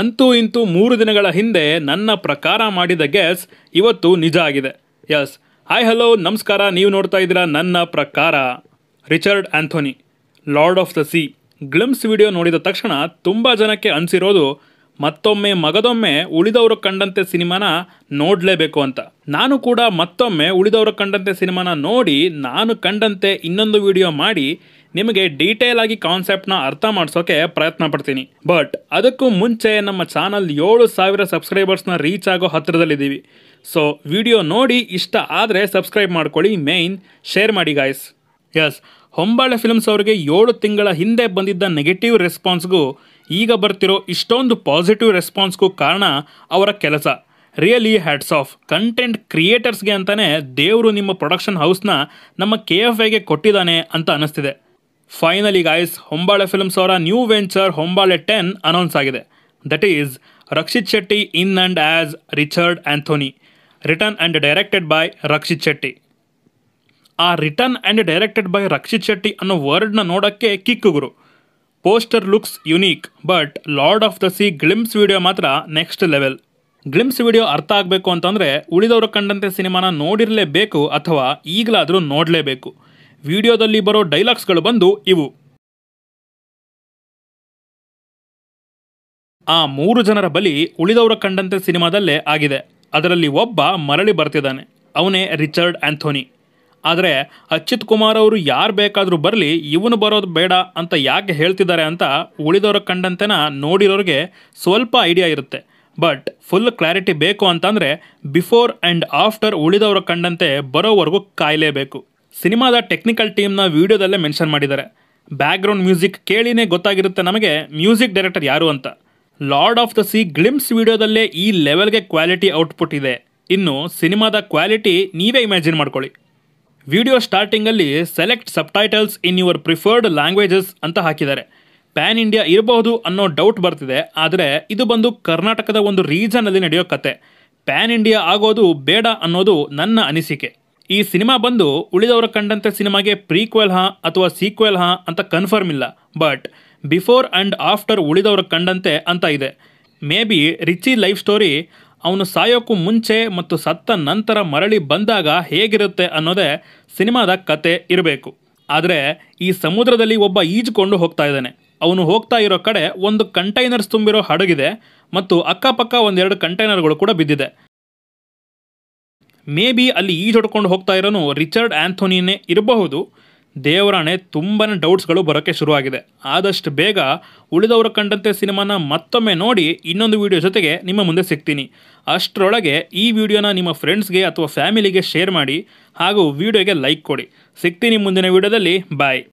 ಅಂತೂ ಇಂತೂ ಮೂರು ದಿನಗಳ ಹಿಂದೆ ನನ್ನ ಪ್ರಕಾರ ಮಾಡಿದ ಗೆಸ್ ಇವತ್ತು ನಿಜ ಆಗಿದೆ ಎಸ್ ಹಾಯ್ ಹಲೋ ನಮಸ್ಕಾರ ನೀವು ನೋಡ್ತಾ ಇದ್ದೀರಾ ನನ್ನ ಪ್ರಕಾರ Richard Anthony lord of the sea glimpse video ನೋಡಿದ ತಕ್ಷಣ ತುಂಬ ಜನಕ್ಕೆ ಅನಿಸಿರೋದು ಮತ್ತೊಮ್ಮೆ ಮಗದೊಮ್ಮೆ ಉಳಿದವರು ಕಂಡಂತೆ ಸಿನಿಮಾನ ನೋಡಲೇಬೇಕು ಅಂತ ನಾನು ಕೂಡ ಮತ್ತೊಮ್ಮೆ ಉಳಿದವರು ಕಂಡಂತೆ ಸಿನಿಮಾನ ನೋಡಿ ನಾನು ಕಂಡಂತೆ ಇನ್ನೊಂದು ವಿಡಿಯೋ ಮಾಡಿ ನಿಮಗೆ ಡೀಟೇಲ್ ಆಗಿ ಕಾನ್ಸೆಪ್ಟ್ನ ಅರ್ಥ ಮಾಡಿಸೋಕೆ ಪ್ರಯತ್ನ ಪಡ್ತೀನಿ ಬಟ್ ಅದಕ್ಕೂ ಮುಂಚೆ ನಮ್ಮ ಚಾನಲ್ ಏಳು ಸಾವಿರ ಸಬ್ಸ್ಕ್ರೈಬರ್ಸ್ನ ರೀಚ್ ಆಗೋ ಹತ್ತಿರದಲ್ಲಿದ್ದೀವಿ ಸೊ ವಿಡಿಯೋ ನೋಡಿ ಇಷ್ಟ ಆದರೆ ಸಬ್ಸ್ಕ್ರೈಬ್ ಮಾಡ್ಕೊಳ್ಳಿ ಮೇಯ್ನ್ ಶೇರ್ ಮಾಡಿ ಗಾಯ್ಸ್ ಎಸ್ ಹೊಂಬಾಳೆ ಫಿಲ್ಮ್ಸ್ ಅವರಿಗೆ ಏಳು ತಿಂಗಳ ಹಿಂದೆ ಬಂದಿದ್ದ ನೆಗೆಟಿವ್ ರೆಸ್ಪಾನ್ಸ್ಗೂ ಈಗ ಬರ್ತಿರೋ ಇಷ್ಟೊಂದು ಪಾಸಿಟಿವ್ ರೆಸ್ಪಾನ್ಸ್ಗೂ ಕಾರಣ ಅವರ ಕೆಲಸ ರಿಯಲಿ ಹ್ಯಾಟ್ಸ್ ಆಫ್ ಕಂಟೆಂಟ್ ಕ್ರಿಯೇಟರ್ಸ್ಗೆ ಅಂತಲೇ ದೇವರು ನಿಮ್ಮ ಪ್ರೊಡಕ್ಷನ್ ಹೌಸ್ನ ನಮ್ಮ ಕೆ ಎಫ್ ಐಗೆ ಕೊಟ್ಟಿದ್ದಾನೆ ಅಂತ ಅನ್ನಿಸ್ತಿದೆ ಫೈನಲಿ ಗಾಯ್ಸ್ ಹೊಂಬಾಳೆ ಫಿಲ್ಮ್ಸ್ ಅವರ new venture Hombale ten announce ಆಗಿದೆ that is Rakshit Shetty in and as Richard Anthony return and directed by Rakshit Shetty ಆ return and directed by Rakshit Shetty ಅನ್ನೋ ವರ್ಡ್ನ ನೋಡೋಕ್ಕೆ ಗುರು poster looks unique but lord of the sea glimpse video ಮಾತ್ರ next level glimpse video ಅರ್ಥ ಆಗಬೇಕು ಅಂತಂದರೆ ಉಳಿದವರು ಕಂಡಂತೆ ಸಿನಿಮಾನ ನೋಡಿರಲೇಬೇಕು ಅಥವಾ ಈಗಲಾದರೂ ನೋಡಲೇಬೇಕು ವಿಡಿಯೋದಲ್ಲಿ ಬರೋ ಡೈಲಾಗ್ಸ್ಗಳು ಬಂದು ಇವು ಆ ಮೂರು ಜನರ ಬಲಿ ಉಳಿದವರ ಕಂಡಂತೆ ಸಿನಿಮಾದಲ್ಲೇ ಆಗಿದೆ ಅದರಲ್ಲಿ ಒಬ್ಬ ಮರಳಿ ಬರ್ತಿದ್ದಾನೆ ಅವನೇ ರಿಚರ್ಡ್ ಆಂಥೋನಿ ಆದರೆ ಅಚ್ಯುತ್ ಕುಮಾರ್ ಅವರು ಯಾರು ಬೇಕಾದರೂ ಬರಲಿ ಇವನು ಬರೋದು ಬೇಡ ಅಂತ ಯಾಕೆ ಹೇಳ್ತಿದ್ದಾರೆ ಅಂತ ಉಳಿದವರ ಕಂಡಂತೆನ ನೋಡಿರೋರಿಗೆ ಸ್ವಲ್ಪ ಐಡಿಯಾ ಇರುತ್ತೆ ಬಟ್ ಫುಲ್ ಕ್ಲಾರಿಟಿ ಬೇಕು ಅಂತಂದರೆ ಬಿಫೋರ್ ಆ್ಯಂಡ್ ಆಫ್ಟರ್ ಉಳಿದವರ ಕಂಡಂತೆ ಬರೋವರೆಗೂ ಕಾಯಲೇಬೇಕು ಸಿನಿಮಾದ ಟೆಕ್ನಿಕಲ್ ಟೀಮ್ನ ವಿಡಿಯೋದಲ್ಲೇ ಮೆನ್ಷನ್ ಮಾಡಿದ್ದಾರೆ ಬ್ಯಾಕ್ಗ್ರೌಂಡ್ ಮ್ಯೂಸಿಕ್ ಕೇಳಿನೇ ಗೊತ್ತಾಗಿರುತ್ತೆ ನಮಗೆ ಮ್ಯೂಸಿಕ್ ಡೈರೆಕ್ಟರ್ ಯಾರು ಅಂತ lord of the sea glimpse ವಿಡಿಯೋದಲ್ಲೇ ಈ ಲೆವೆಲ್ಗೆ ಕ್ವಾಲಿಟಿ ಔಟ್ಪುಟ್ ಇದೆ ಇನ್ನು ಸಿನಿಮಾದ ಕ್ವಾಲಿಟಿ ನೀವೇ ಇಮ್ಯಾಜಿನ್ ಮಾಡ್ಕೊಳ್ಳಿ ವಿಡಿಯೋ ಸ್ಟಾರ್ಟಿಂಗಲ್ಲಿ select subtitles in your preferred languages ಅಂತ ಹಾಕಿದ್ದಾರೆ ಪ್ಯಾನ್ ಇಂಡಿಯಾ ಇರಬಹುದು ಅನ್ನೋ ಡೌಟ್ ಬರ್ತಿದೆ ಆದರೆ ಇದು ಬಂದು ಕರ್ನಾಟಕದ ಒಂದು ರೀಜನಲ್ಲಿ ನಡೆಯೋ ಕತೆ ಪ್ಯಾನ್ ಇಂಡಿಯಾ ಆಗೋದು ಬೇಡ ಅನ್ನೋದು ನನ್ನ ಅನಿಸಿಕೆ ಈ ಸಿನಿಮಾ ಬಂದು ಉಳಿದವರ ಕಂಡಂತೆ ಸಿನಿಮಾಗೆ ಪ್ರೀಕ್ವೆಲ್ ಹಾ ಅಥವಾ ಸೀಕ್ವೆಲ್ ಹಾ ಅಂತ ಕನ್ಫರ್ಮ್ ಇಲ್ಲ ಬಟ್ ಬಿಫೋರ್ ಅಂಡ್ ಆಫ್ಟರ್ ಉಳಿದವರ ಕಂಡಂತೆ ಅಂತ ಇದೆ maybe Richie life story ಅವನು ಸಾಯೋಕ್ಕೂ ಮುಂಚೆ ಮತ್ತು ಸತ್ತ ನಂತರ ಮರಳಿ ಬಂದಾಗ ಹೇಗಿರುತ್ತೆ ಅನ್ನೋದೇ ಸಿನಿಮಾದ ಕತೆ ಇರಬೇಕು ಆದರೆ ಈ ಸಮುದ್ರದಲ್ಲಿ ಒಬ್ಬ ಈಜುಕೊಂಡು ಹೋಗ್ತಾ ಇದ್ದಾನೆ ಅವನು ಹೋಗ್ತಾ ಇರೋ ಕಡೆ ಒಂದು ಕಂಟೈನರ್ಸ್ ತುಂಬಿರೋ ಹಡಗಿದೆ ಮತ್ತು ಅಕ್ಕಪಕ್ಕ ಒಂದೆರಡು ಕಂಟೈನರ್ಗಳು ಕೂಡ ಬಿದ್ದಿದೆ ಮೇ ಬಿ ಅಲ್ಲಿ ಈಜೊಡ್ಕೊಂಡು ಹೋಗ್ತಾ ಇರೋನು ರಿಚರ್ಡ್ ಆ್ಯಂಥೋನಿನೇ ಇರಬಹುದು ದೇವರಾಣೆ ತುಂಬಾ ಡೌಟ್ಸ್ಗಳು ಬರೋಕ್ಕೆ ಶುರುವಾಗಿದೆ ಆದಷ್ಟು ಬೇಗ ಉಳಿದವರು ಕಂಡಂತೆ ಸಿನಿಮಾನ ಮತ್ತೊಮ್ಮೆ ನೋಡಿ ಇನ್ನೊಂದು ವಿಡಿಯೋ ಜೊತೆಗೆ ನಿಮ್ಮ ಮುಂದೆ ಸಿಗ್ತೀನಿ ಅಷ್ಟರೊಳಗೆ ಈ ವಿಡಿಯೋನ ನಿಮ್ಮ ಫ್ರೆಂಡ್ಸ್ಗೆ ಅಥವಾ ಫ್ಯಾಮಿಲಿಗೆ ಶೇರ್ ಮಾಡಿ ಹಾಗೂ ವಿಡಿಯೋಗೆ ಲೈಕ್ ಕೊಡಿ ಸಿಗ್ತೀನಿ ಮುಂದಿನ ವಿಡಿಯೋದಲ್ಲಿ ಬಾಯ್